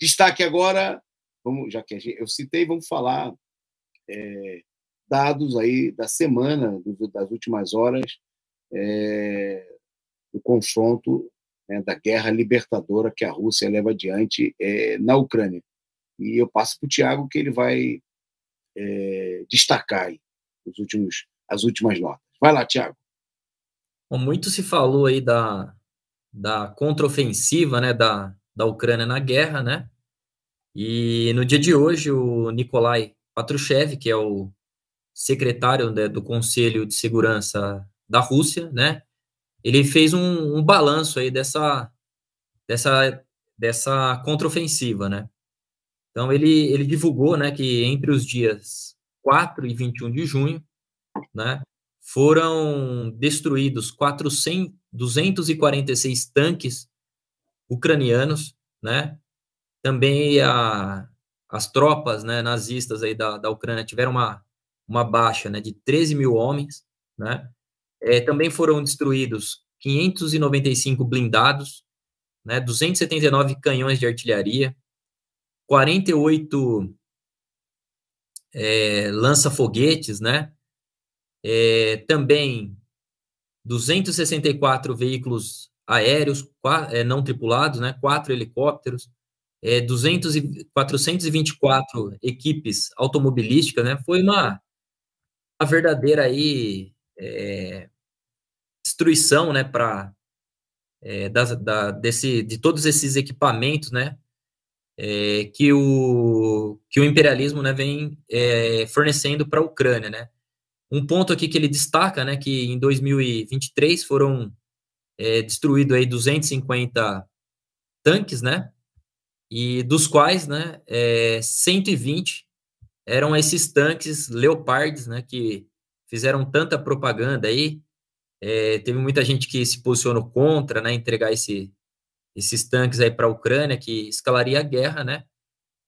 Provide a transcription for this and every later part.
Destaque agora, vamos, já que eu citei, vamos falar é, dados aí da semana, das últimas horas, é, do confronto né, da guerra libertadora que a Rússia leva adiante é, na Ucrânia. E eu passo para o Tiago que ele vai é, destacar aí os últimos, as últimas notas. Vai lá, Tiago. Muito se falou aí da, da contraofensiva, né, da, da Ucrânia na guerra, né? E no dia de hoje, o Nikolai Patrushev, que é o secretário né, do Conselho de Segurança da Rússia, né? Ele fez um, um balanço aí dessa, dessa, dessa contraofensiva, né? Então, ele, ele divulgou, né, que entre os dias 4 e 21 de junho, né, foram destruídos 400, 246 tanques ucranianos, né? Também a, as tropas né, nazistas aí da, da Ucrânia tiveram uma, uma baixa né, de 13 mil homens, né? É, também foram destruídos 595 blindados, né, 279 canhões de artilharia, 48 é, lança-foguetes, né? É, também 264 veículos aéreos eh, não tripulados, né, quatro helicópteros, é, eh, 200 e, 424 equipes automobilísticas, né, foi uma, uma verdadeira aí, é, destruição né, pra, da, desse, de todos esses equipamentos né, que, o, que o imperialismo né, vem fornecendo para a Ucrânia. Né. Um ponto aqui que ele destaca, né, que em 2023 foram é, destruído aí 250 tanques, né? E dos quais, né, é, 120 eram esses tanques leopardes, né, que fizeram tanta propaganda aí. É, teve muita gente que se posicionou contra, né, entregar esse, esses tanques aí para a Ucrânia, que escalaria a guerra, né?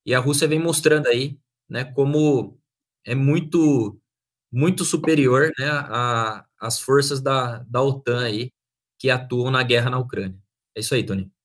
E a Rússia vem mostrando aí, né, como é muito muito superior, né, a, as forças da, da OTAN aí, que atuam na guerra na Ucrânia. É isso aí, Tony.